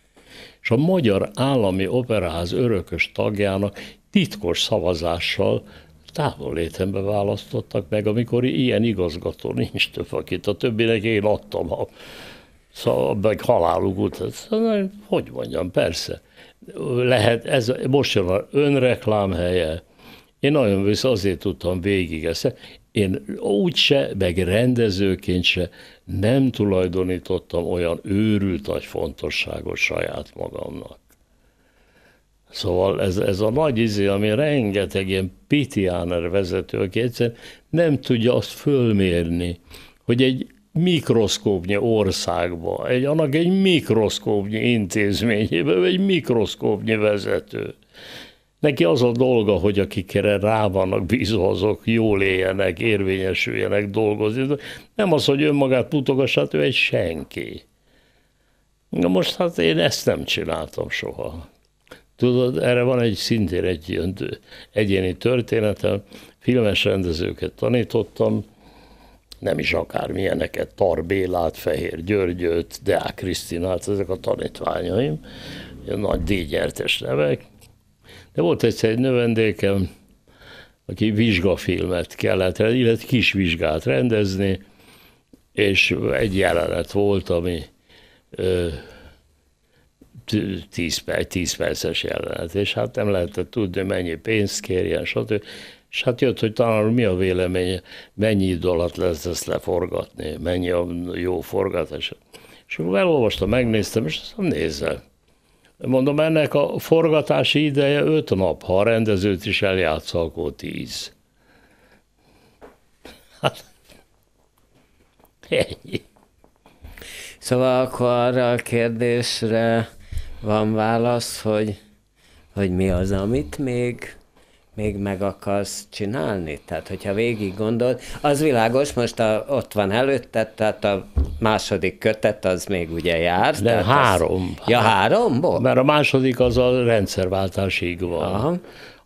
És a Magyar Állami Operáz örökös tagjának titkos szavazással távol létembe választottak meg, amikor ilyen igazgató nincs több, akit a többinek én adtam, a, szóval meg haláluk után. Szóval, hogy mondjam, persze. Lehet, ez most jön a önreklám helye, én nagyon vissza azért tudtam végig ezt. Én úgyse, meg rendezőként se nem tulajdonítottam olyan őrült nagy fontosságot saját magamnak. Szóval ez, ez a nagy izé, ami rengeteg ilyen pitiáner vezető, aki egyszerűen nem tudja azt fölmérni, hogy egy mikroszkópnyi országba, egy, annak egy mikroszkópnyi vagy egy mikroszkópnyi vezető. Neki az a dolga, hogy erre rá vannak bízva, azok jól éljenek, érvényesüljenek, dolgozni. Nem az, hogy önmagát mutogassát, ő egy senki. Na most hát én ezt nem csináltam soha. Tudod, erre van egy szintén egy egyéni történetem. Filmes rendezőket tanítottam, nem is akármilyeneket, Tarbélát, Fehér Györgyöt, Deák Krisztinát, ezek a tanítványaim, nagy díjnyertes nevek, de volt egyszer egy növendékem, aki vizsgafilmet kellett, illetve kis vizsgát rendezni, és egy jelenet volt, ami ö, 10, perc, perces jelenet, és hát nem lehetett tudni, mennyi pénzt kérjen, stb. És hát jött, hogy talán mi a véleménye, mennyi idő alatt lesz ezt leforgatni, mennyi a jó forgatás. És akkor elolvastam, megnéztem, és azt mondom, nézze, Mondom, ennek a forgatási ideje öt nap, ha a rendezőt is eljátsz, akkor tíz. Hát, ennyi. Szóval akkor arra a kérdésre van válasz, hogy, hogy mi az, amit még még meg akarsz csinálni? Tehát, hogyha végig gondolod, az világos, most a, ott van előtted, tehát a második kötet az még ugye jár. De három. Az, ja, Bo? Mert a második az a rendszerváltásig van. Aha.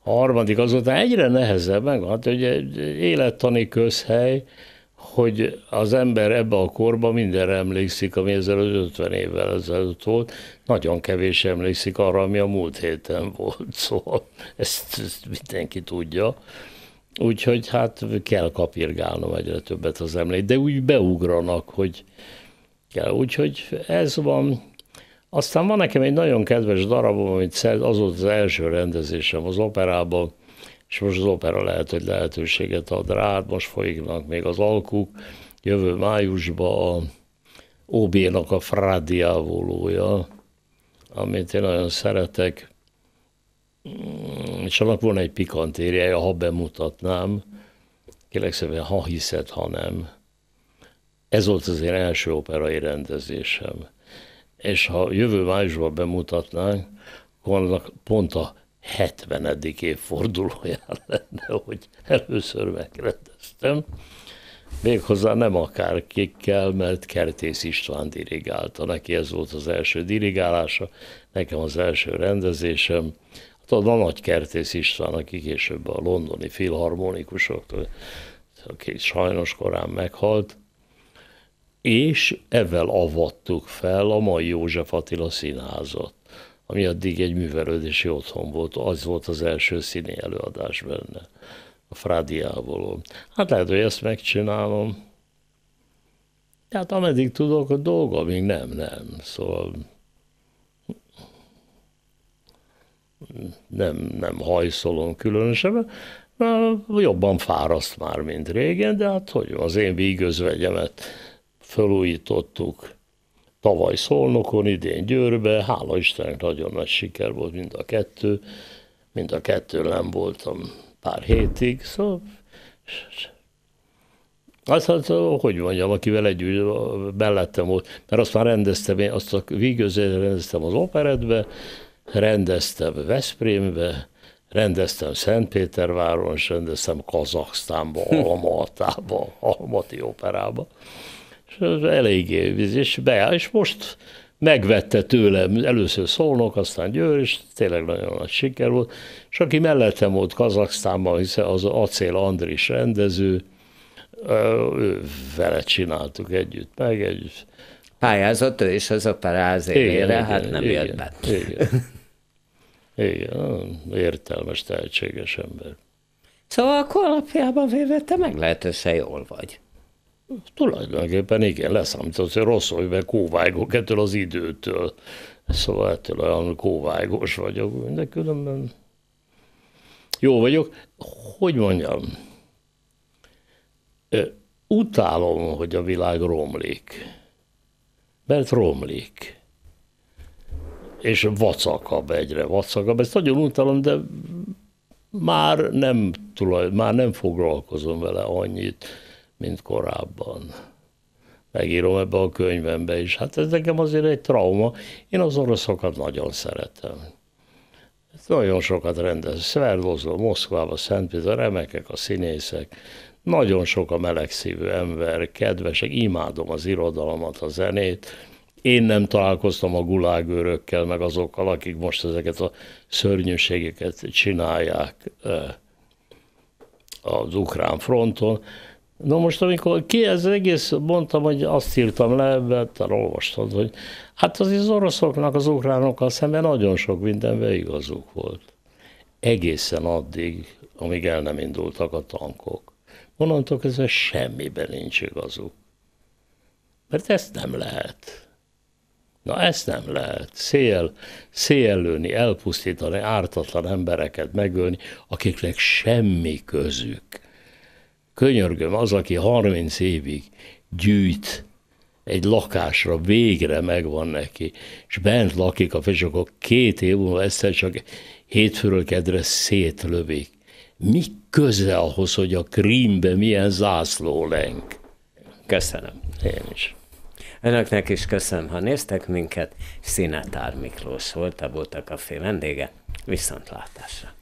A harmadik azóta egyre nehezebb, meg hát ugye élettani közhely, hogy az ember ebbe a korba mindenre emlékszik, ami ezelőtt 50 évvel ezelőtt volt, nagyon kevés emlékszik arra, ami a múlt héten volt, szóval ezt, ezt mindenki tudja. Úgyhogy hát kell kapirgálnom egyre többet az emlék, de úgy beugranak, hogy kell. Úgyhogy ez van. Aztán van nekem egy nagyon kedves darabom, amit az volt az első rendezésem az operában, és most az opera lehet, hogy lehetőséget ad rá, most folyiknak még az alkuk, jövő májusban a OB-nak a frádiávolója, amit én nagyon szeretek, mm, és annak volna egy pikantériája, ha bemutatnám, kérlek szépen, ha hiszed, ha nem. Ez volt az én első operai rendezésem. És ha jövő májusban bemutatnánk, akkor annak pont a 70. évfordulóján lenne, hogy először megrendeztem. Méghozzá nem akárkikkel, mert Kertész István dirigálta. Neki ez volt az első dirigálása, nekem az első rendezésem. Hát a nagy Kertész István, aki később a londoni filharmonikusoktól, aki sajnos korán meghalt, és ezzel avattuk fel a mai József Attila színházat ami addig egy művelődési otthon volt, az volt az első színi előadás benne, a Frádiából. Hát lehet, hogy ezt megcsinálom, tehát ameddig tudok, a dolga még nem, nem. Szóval nem, nem hajszolom különösebben. Na, jobban fáraszt már, mint régen, de hát hogy az én vígözvegyemet felújítottuk, tavaly Szolnokon, idén Győrbe, hála Istennek nagyon nagy siker volt mind a kettő, mind a kettő nem voltam pár hétig, szóval azt hát, hogy mondjam, akivel együtt mellettem volt, mert azt már rendeztem, én azt a végőzőt rendeztem az operetbe, rendeztem Veszprémbe, rendeztem Szentpéterváron, és rendeztem Kazaksztánba, Almatába, Almati operába elég ez eléggé és beáll, és most megvette tőlem először Szolnok, aztán Győr, és tényleg nagyon nagy siker volt. És aki mellettem volt Kazaksztánban, hiszen az Acél Andris rendező, ő vele csináltuk együtt, meg együtt. Pályázott ő is az operáz élére, hát nem igen, jött be. Igen. igen, értelmes, tehetséges ember. Szóval akkor alapjában véve te meglehetősen jól vagy. Tulajdonképpen igen, leszámított, hogy rosszul, hogy meg kóvágok ettől az időtől. Szóval ettől hát olyan kóvágos vagyok, de különben jó vagyok. Hogy mondjam, utálom, hogy a világ romlik. Mert romlik. És vacakabb egyre, vacakabb. Ezt nagyon utálom, de már nem, tulaj, már nem foglalkozom vele annyit mint korábban. Megírom ebbe a könyvembe is. Hát ez nekem azért egy trauma. Én az oroszokat nagyon szeretem. Nagyon sokat rendez. Szverdozó, Moszkvába, Szentpéter, remekek a színészek. Nagyon sok a melegszívű ember, kedvesek, imádom az irodalmat, a zenét. Én nem találkoztam a gulágőrökkel, meg azokkal, akik most ezeket a szörnyűségeket csinálják eh, az ukrán fronton. Na most, amikor ki ez egész, mondtam, hogy azt írtam le, ebbe, te olvastad, hogy hát az az oroszoknak, az ukránokkal szemben nagyon sok mindenben igazuk volt. Egészen addig, amíg el nem indultak a tankok. Onnantól kezdve semmiben nincs igazuk. Mert ezt nem lehet. Na ezt nem lehet. Szél, lőni, elpusztítani, ártatlan embereket megölni, akiknek semmi közük Könyörgöm, az, aki 30 évig gyűjt egy lakásra, végre megvan neki, és bent lakik a fés, akkor két év múlva egyszer csak hétfőről kedre szétlövik. Mi köze ahhoz, hogy a krímbe milyen zászló lenk? Köszönöm. Én is. Önöknek is köszönöm, ha néztek minket. Színetár Miklós volt, a Bóta Café vendége. Viszontlátásra!